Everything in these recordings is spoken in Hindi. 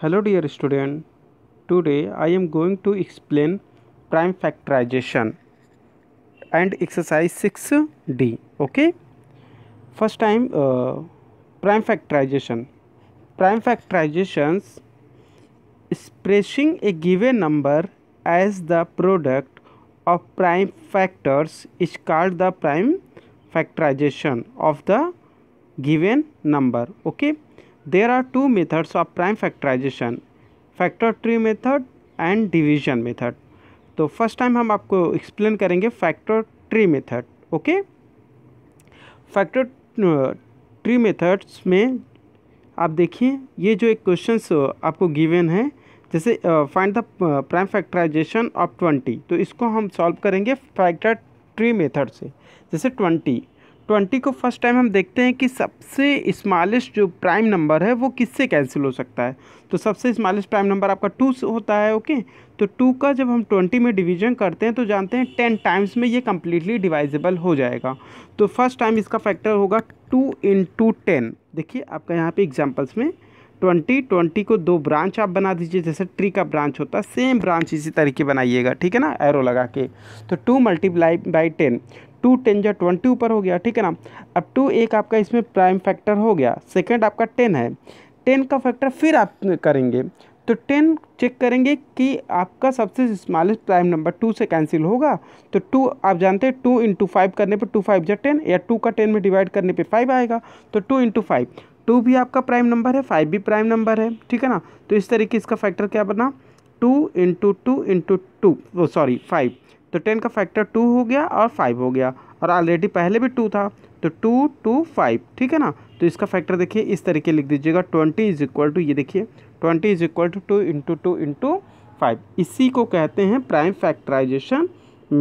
Hello dear student, today I am going to explain prime factorization and exercise 6D, okay. First time uh, prime factorization. Prime factorizations expressing a given number as the product of prime factors is called the prime factorization of the given number, okay There are two methods of prime factorization factor tree method and division method. तो फर्स्ट टाइम हम आपको एक्सप्लेन करेंगे factor tree method okay factor tree methods में आप देखिए ये जो एक क्वेश्चन uh, आपको गिवन है जैसे find the prime factorization of twenty तो इसको हम सॉल्व करेंगे फैक्टर ट्री मेथड से जैसे ट्वेंटी ट्वेंटी को फर्स्ट टाइम हम देखते हैं कि सबसे स्मॉलेस्ट जो प्राइम नंबर है वो किससे कैंसिल हो सकता है तो सबसे स्मॉलेस्ट प्राइम नंबर आपका टू होता है ओके तो टू का जब हम ट्वेंटी में डिवीजन करते हैं तो जानते हैं टेन टाइम्स में ये कम्प्लीटली डिवाइजेबल हो जाएगा तो फर्स्ट टाइम इसका फैक्टर होगा टू इन टू टेन देखिए आपका यहाँ पे एग्जाम्पल्स में ट्वेंटी ट्वेंटी को दो ब्रांच आप बना दीजिए जैसे ट्री का ब्रांच होता है सेम ब्रांच इसी तरीके बनाइएगा ठीक है ना एरो लगा के तो two multiply by ten two ten जो ट्वेंटी ऊपर हो गया ठीक है ना अब टू एक आपका इसमें प्राइम फैक्टर हो गया सेकेंड आपका टेन है टेन का फैक्टर फिर आप करेंगे तो टेन चेक करेंगे कि आपका सबसे स्मॉलेस्ट प्राइम नंबर टू से कैंसिल होगा तो टू आप जानते हैं टू इंटू फाइव करने पे टू फाइव जो टेन या टू का टेन में डिवाइड करने पे फाइव आएगा तो टू इंटू फाइव टू भी आपका प्राइम नंबर है फाइव भी प्राइम नंबर है ठीक है ना तो इस तरीके इसका फैक्टर क्या बना two into two into two sorry five तो टेन का फैक्टर टू हो गया और फाइव हो गया और ऑलरेडी पहले भी टू था तो टू टू फाइव ठीक है ना तो इसका फैक्टर देखिए इस तरीके लिख दीजिएगा ट्वेंटी इज इक्वल टू ये देखिए twenty is equal to two into two into five इसी को कहते हैं प्राइम फैक्टराइजेशन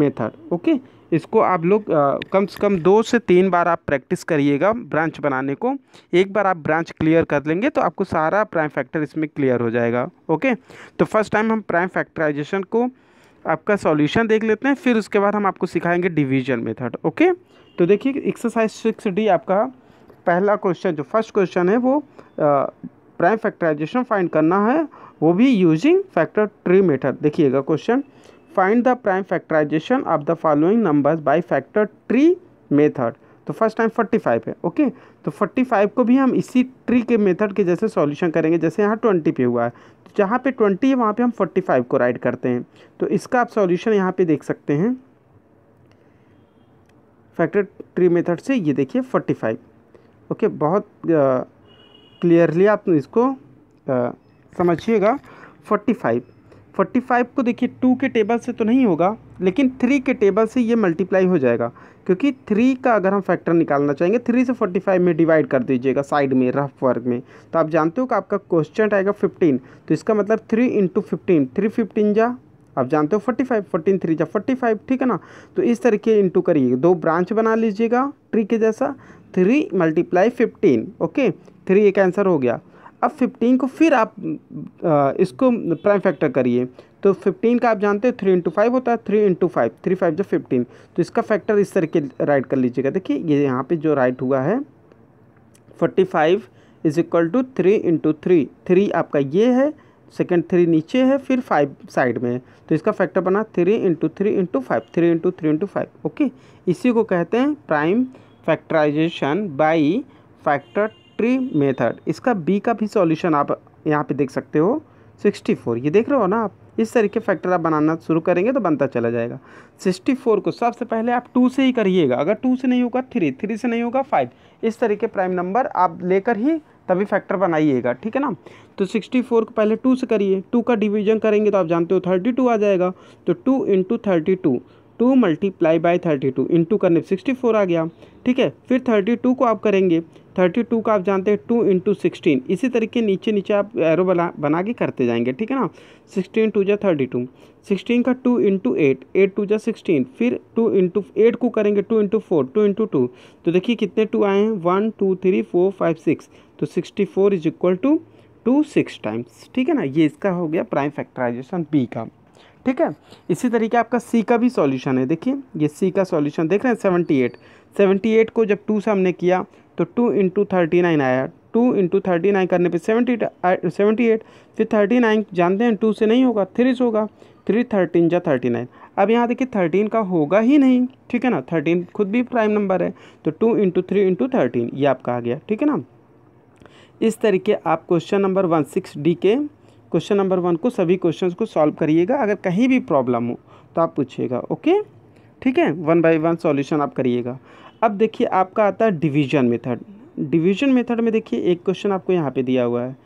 मेथड ओके इसको आप लोग कम से कम दो से तीन बार आप प्रैक्टिस करिएगा ब्रांच बनाने को एक बार आप ब्रांच क्लियर कर लेंगे तो आपको सारा प्राइम फैक्टर इसमें क्लियर हो जाएगा ओके तो फर्स्ट टाइम हम प्राइम फैक्टराइजेशन को आपका सॉल्यूशन देख लेते हैं फिर उसके बाद हम आपको सिखाएंगे डिवीजन मेथड ओके तो देखिए एक्सरसाइज सिक्स डी आपका पहला क्वेश्चन जो फर्स्ट क्वेश्चन है वो प्राइम फैक्टराइजेशन फाइंड करना है वो भी यूजिंग फैक्टर ट्री मेथड देखिएगा question find the prime factorization of the following numbers by factor tree method तो फर्स्ट टाइम 45 है ओके तो 45 को भी हम इसी ट्री के मेथड के जैसे सॉल्यूशन करेंगे जैसे यहाँ 20 पे हुआ है तो जहाँ पे 20 है वहाँ पे हम 45 को राइड करते हैं तो इसका आप सॉल्यूशन यहाँ पे देख सकते हैं फैक्टर ट्री मेथड से ये देखिए 45 ओके बहुत क्लियरली आप इसको समझिएगा फाइव फोर्टी फाइव को देखिए टू के टेबल से तो नहीं होगा लेकिन थ्री के टेबल से ये मल्टीप्लाई हो जाएगा क्योंकि थ्री का अगर हम फैक्टर निकालना चाहेंगे थ्री से फोर्टी फाइव में डिवाइड कर दीजिएगा साइड में रफ वर्क में तो आप जानते हो कि आपका क्वेश्चन आएगा फिफ्टीन तो इसका मतलब three into fifteen three fifteen जा आप जानते हो फोर्टी फाइव फोर्टीन थ्री जा फोर्टी फाइव ठीक है ना तो इस तरीके इंटू करिए दो ब्रांच बना लीजिएगा ट्री के जैसा three multiply fifteen okay three एक आंसर हो गया अब फिफ्टीन को फिर आप इसको प्राइम फैक्टर करिए तो फिफ्टीन का आप जानते हैं थ्री इंटू फाइव होता है three into five three five जो फिफ्टीन तो इसका फैक्टर इस तरह के राइट कर लीजिएगा देखिए ये यहाँ पे जो राइट हुआ है forty five is equal to three into three three आपका ये है सेकेंड थ्री नीचे है फिर फाइव साइड में है तो इसका फैक्टर बना three into three into five three into three into five okay इसी को कहते हैं prime factorization by factor tree method इसका बी का भी सॉल्यूशन आप यहाँ पे देख सकते हो 64 ये देख रहे हो ना आप इस तरीके फैक्टर आप बनाना शुरू करेंगे तो बनता चला जाएगा 64 को सबसे पहले आप टू से ही करिएगा अगर टू से नहीं होगा थ्री थ्री से नहीं होगा फाइव इस तरीके प्राइम नंबर आप लेकर ही तभी फैक्टर बनाइएगा ठीक है ना तो 64 को पहले टू से करिए टू का डिवीजन करेंगे तो आप जानते हो 32 आ जाएगा तो two into thirty two two multiply by thirty two into करने पर सिक्सटी फोर आ गया ठीक है फिर थर्टी टू को आप करेंगे थर्टी टू का आप जानते हैं टू इंटू सिक्सटीन इसी तरीके नीचे नीचे आप एरो बना बना के करते जाएंगे ठीक है ना सिक्सटीन टू जै थर्टी टू सिक्सटीन का two into eight eight two जै सिक्सटीन फिर टू इंटू एट को करेंगे two into four two into two तो देखिए कितने टू आए हैं one two three four five six तो sixty four is equal to two six times ठीक है ना ये इसका हो गया प्राइम फैक्टराइजेशन बी का ठीक है इसी तरीके आपका सी का भी सॉल्यूशन है देखिए ये सी का सॉल्यूशन देख रहे हैं सेवेंटी एट सेवेंटी एट को जब टू से हमने किया तो टू इंटू थर्टी नाइन आया टू इंटू थर्टी नाइन करने पे सेवेंटी सेवेंटी एट फिर थर्टी नाइन जानते हैं टू से नहीं होगा थ्री से होगा थ्री थर्टीन या थर्टी नाइन अब यहाँ देखिए थर्टीन का होगा ही नहीं ठीक है ना थर्टीन खुद भी प्राइम नंबर है तो two into three into thirteen ये आपका आ गया ठीक है ना इस तरीके आप question number one six D के क्वेश्चन नंबर वन को सभी क्वेश्चंस को सॉल्व करिएगा अगर कहीं भी प्रॉब्लम हो तो आप पूछिएगा ओके ठीक है वन बाय वन सॉल्यूशन आप करिएगा अब देखिए आपका आता है डिवीजन मेथड डिवीजन मेथड में देखिए एक क्वेश्चन आपको यहाँ पे दिया हुआ है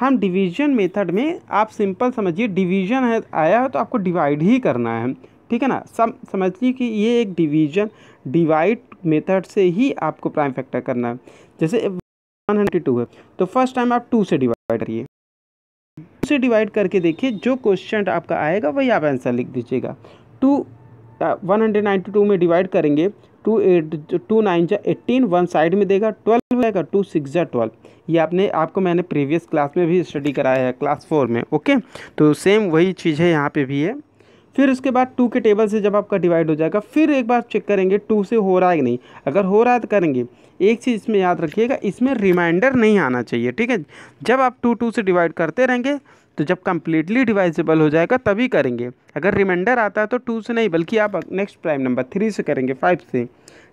हम डिवीजन मेथड में आप सिंपल समझिए डिवीजन है आया है तो आपको डिवाइड ही करना है ठीक है ना सम समझिए कि ये एक डिवीजन डिवाइड मेथड से ही आपको प्राइम फैक्टर करना है जैसे वन टू है तो फर्स्ट टाइम आप टू से डिवाइड करिए से डिवाइड करके देखिए जो क्वेश्चन आपका आएगा वही आप आंसर लिख दीजिएगा two one hundred ninety two में डिवाइड करेंगे टू एट टू नाइन जा एट्टीन वन साइड में देगा ट्वेल्व रहेगा टू सिक्स जा ट्वेल्व ये आपने आपको मैंने प्रीवियस क्लास में भी स्टडी कराया है क्लास फोर में ओके तो सेम वही चीज़ है यहाँ पे भी है फिर उसके बाद टू के टेबल से जब आपका डिवाइड हो जाएगा फिर एक बार चेक करेंगे टू से हो रहा है कि नहीं अगर हो रहा है तो करेंगे एक चीज़ इसमें याद रखिएगा इसमें रिमाइंडर नहीं आना चाहिए ठीक है जब आप टू टू से डिवाइड करते रहेंगे तो जब कम्प्लीटली डिवाइजेबल हो जाएगा तभी करेंगे अगर रिमाइंडर आता है तो टू से नहीं बल्कि आप नेक्स्ट प्राइम नंबर थ्री से करेंगे फाइव से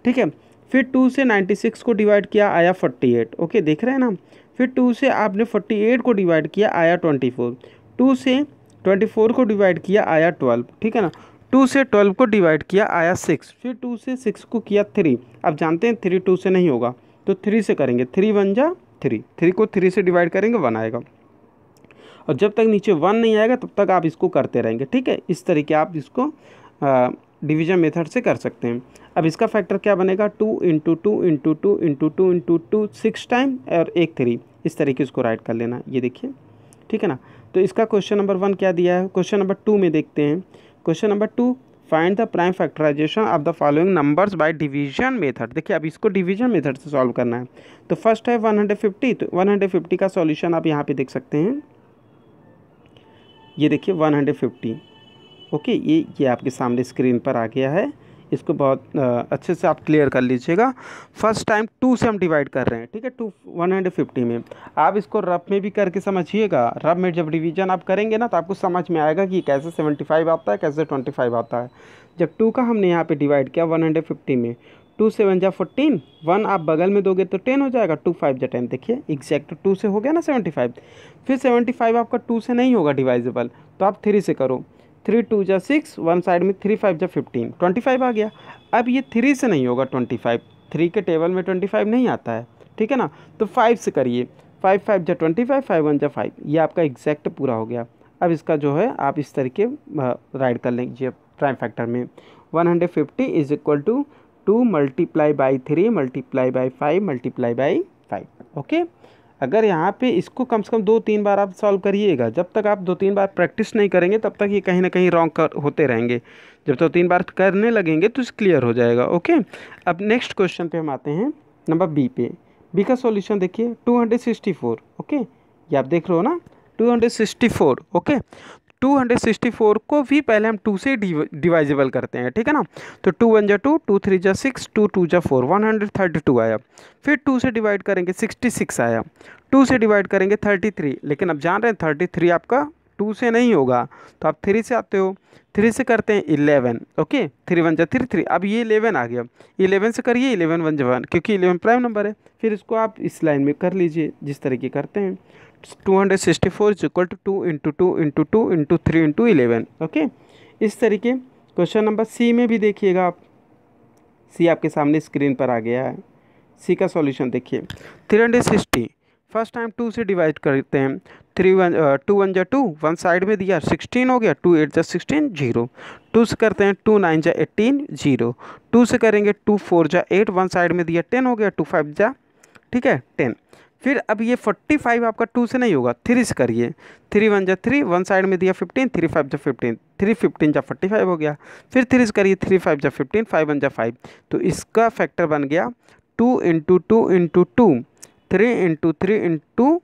ठीक है फिर टू से नाइन्टी सिक्स को डिवाइड किया आया फोर्टी एट ओके देख रहे हैं ना फिर टू से आपने फोर्टी एट को डिवाइड किया आया ट्वेंटी फोर टू से ट्वेंटी फोर को डिवाइड किया आया ट्वेल्व ठीक है ना टू से ट्वेल्व को डिवाइड किया आया सिक्स फिर टू से सिक्स को किया थ्री अब जानते हैं थ्री टू से नहीं होगा तो थ्री से करेंगे थ्री वन जा थ्री थ्री को थ्री से डिवाइड करेंगे वन आएगा और जब तक नीचे वन नहीं आएगा तब तक आप इसको करते रहेंगे ठीक है इस तरीके आप इसको डिवीजन मेथड से कर सकते हैं अब इसका फैक्टर क्या बनेगा two into two into two into two into two six time और एक थ्री इस तरीके इसको राइट कर लेना ये देखिए ठीक है ना तो इसका क्वेश्चन नंबर वन क्या दिया है क्वेश्चन नंबर टू में देखते हैं question number two find the prime factorization of the following numbers by division method देखिए अब इसको डिवीजन मेथड से सॉल्व करना है तो फर्स्ट है 150 तो 150 का सॉल्यूशन आप यहाँ पे देख सकते हैं ये देखिए 150 ओके ये ये आपके सामने स्क्रीन पर आ गया है इसको बहुत अच्छे से आप क्लियर कर लीजिएगा फर्स्ट टाइम टू से हम डिवाइड कर रहे हैं ठीक है टू वन हंड्रेड फिफ्टी में आप इसको रफ में भी करके समझिएगा रफ में जब डिवीजन आप करेंगे ना तो आपको समझ में आएगा कि कैसे सेवेंटी फाइव आता है कैसे ट्वेंटी फाइव आता है जब टू का हमने यहाँ पर डिवाइड किया वन हंड्रेड फिफ्टी में टू सेवन जा फोर्टीन वन आप बगल में दोगे तो टेन हो जाएगा टू फाइव जा टेन देखिए एग्जैक्ट टू से हो गया ना सेवेंटी फाइव फिर सेवेंटी फाइव आपका टू से नहीं होगा डिवाइजेबल तो आप थ्री से करो थ्री टू जा सिक्स वन साइड में थ्री फाइव जा फिफ्टीन ट्वेंटी फाइव आ गया अब ये थ्री से नहीं होगा ट्वेंटी फाइव थ्री के टेबल में ट्वेंटी फाइव नहीं आता है ठीक है ना तो फाइव से करिए फाइव फाइव जा ट्वेंटी फाइव फाइव वन जा फाइव ये आपका एग्जैक्ट पूरा हो गया अब इसका जो है आप इस तरीके राइड कर लेंगे प्राइम फैक्टर में one hundred fifty is equal to two multiply by three multiply by five multiply by five okay अगर यहाँ पे इसको कम से कम दो तीन बार आप सॉल्व करिएगा जब तक आप दो तीन बार प्रैक्टिस नहीं करेंगे तब तक ये कहीं ना कहीं रॉन्ग कर होते रहेंगे जब दो तीन बार करने लगेंगे तो क्लियर हो जाएगा ओके अब नेक्स्ट क्वेश्चन पे हम आते हैं नंबर बी पे बी का सॉल्यूशन देखिए 264 ओके ये आप देख रहे हो ना 264 ओके 264 को भी पहले हम टू से डिवाइजेबल करते हैं ठीक है ना तो टू वन जा टू टू थ्री जा सिक्स टू टू जा four one hundred thirty two आया फिर टू से डिवाइड करेंगे सिक्सटी सिक्स आया टू से डिवाइड करेंगे थर्टी थ्री लेकिन अब जान रहे हैं थर्टी थ्री आपका टू से नहीं होगा तो आप थ्री से आते हो थ्री से करते हैं इलेवन ओके थ्री वन जा थ्री थ्री अब ये इलेवन आ गया इलेवन से करिए इलेवन वन जा वन क्योंकि इलेवन प्राइम नंबर है फिर इसको आप इस लाइन में कर लीजिए जिस तरीके करते हैं two hundred sixty four is equal to two into two into two into three into eleven okay इस तरीके क्वेश्चन नंबर सी में भी देखिएगा आप सी आपके सामने स्क्रीन पर आ गया है सी का सॉल्यूशन देखिए three hundred sixty first time two से डिवाइड करते हैं थ्री वन टू वन जा टू वन साइड में दिया सिक्सटीन हो गया टू एट जा सिक्सटीन जीरो टू से करते हैं टू नाइन जा एटीन जीरो टू से करेंगे टू फोर जा एट वन साइड में दिया टेन हो गया टू फाइव जा ठीक है टेन फिर अब ये फोर्टी फाइव आपका टू से नहीं होगा थ्री से करिए थ्री वन जो थ्री वन साइड में दिया फिफ्टीन थ्री फाइव जो फिफ्टीन थ्री फिफ्टीन जब फोर्टी फाइव हो गया फिर थ्री से करिए थ्री फाइव जो फिफ्टीन फाइव वन जा फाइव तो इसका फैक्टर बन गया two into two into two three into three into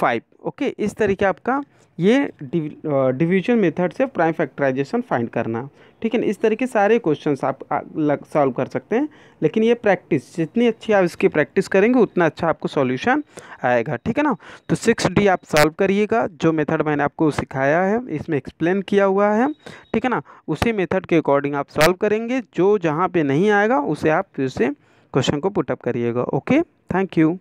five okay इस तरीके आपका ये डिवीजन मेथड से प्राइम फैक्टराइजेशन फाइंड करना ठीक है ना इस तरीके सारे क्वेश्चंस आप सॉल्व कर सकते हैं लेकिन ये प्रैक्टिस जितनी अच्छी आप इसकी प्रैक्टिस करेंगे उतना अच्छा आपको सॉल्यूशन आएगा ठीक है ना तो सिक्स डी आप सॉल्व करिएगा जो मेथड मैंने आपको सिखाया है इसमें एक्सप्लेन किया हुआ है ठीक है ना उसी मेथड के अकॉर्डिंग आप सॉल्व करेंगे जो जहाँ पर नहीं आएगा उसे आप फिर से क्वेश्चन को पुटअप करिएगा ओके थैंक यू